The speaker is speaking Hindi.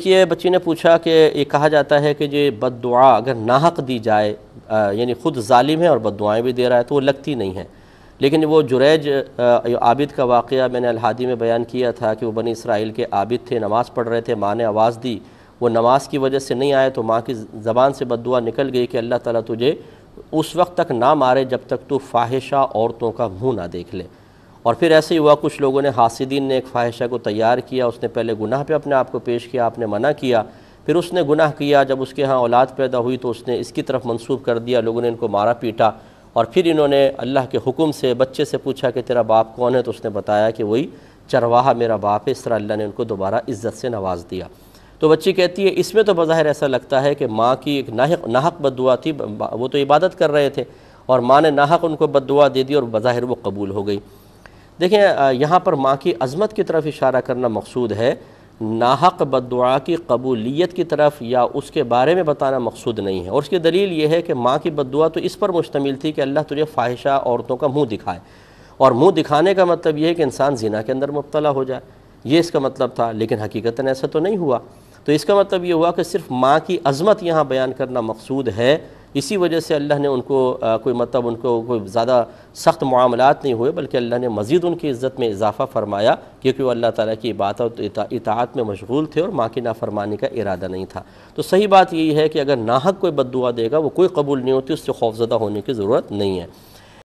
देखिए बच्ची ने पूछा कि ये कहा जाता है कि ये बद अगर नाहक दी जाए यानी ख़ुद ालिम है और बद भी दे रहा है तो वो लगती नहीं है लेकिन वो जुरैज आबिद का वाक़ मैंने अलहदी में बयान किया था कि वो बनी इसराइल के आबिद थे नमाज़ पढ़ रहे थे माँ ने आवाज़ दी वो नमाज़ की वजह से नहीं आए तो माँ की ज़बान से बद निकल गई कि अल्लाह ताला तुझे उस वक्त तक ना मारे जब तक तू फाहिशा औरतों का मुँह ना देख ले और फिर ऐसे ही हुआ कुछ लोगों ने हासिदीन ने एक ख्वाहिशा को तैयार किया उसने पहले गुनाह पे अपने आप को पेश किया आपने मना किया फिर उसने गुनाह किया जब उसके यहाँ औलाद पैदा हुई तो उसने इसकी तरफ मंसूब कर दिया लोगों ने इनको मारा पीटा और फिर इन्होंने अल्लाह के हुक्म से बच्चे से पूछा कि तेरा बाप कौन है तो उसने बताया कि वही चरवाहा मेरा बाप है इस तरह अल्लाह ने उनको दोबारा इज़्ज़त से नवाज दिया तो बच्ची कहती है इसमें तो बज़ाहिर ऐसा लगता है कि माँ की एक नाहक नाहक बदुआ थी वो तो इबादत कर रहे थे और माँ ने नाहक उनको बदुआ दे दी और बज़ाहिर वो कबूल हो गई देखें यहाँ पर माँ की अजमत की तरफ इशारा करना मकसूद है नाहक बदुआ की कबूलीत की तरफ या उसके बारे में बताना मकसूद नहीं है और उसकी दलील ये है कि माँ की बदुआ तो इस पर मुश्तमिल थी कि अल्लाह तुझे ख्वाहिशा औरतों का मुँह दिखाए और मुँह दिखाने का मतलब यह है कि इंसान जीना के अंदर मुबतला हो जाए ये इसका मतलब था लेकिन हकीकता ऐसा तो नहीं हुआ तो इसका मतलब ये हुआ कि सिर्फ माँ की अजमत यहाँ बयान करना मकसूद है इसी वजह से अल्लाह ने उनको आ, कोई मतलब उनको कोई ज़्यादा सख्त मामलात नहीं हुए बल्कि अल्लाह ने मज़ीद उनकी इज़्ज़त में इजाफ़ा फरमाया क्योंकि वो अल्लाह ताला की बात और इता, इताअत में मशगूल थे और माँ की नाफरमानी का इरादा नहीं था तो सही बात यही है कि अगर नाहक कोई बद देगा वो कोई कबूल नहीं होती उससे खौफजदा होने की ज़रूरत नहीं है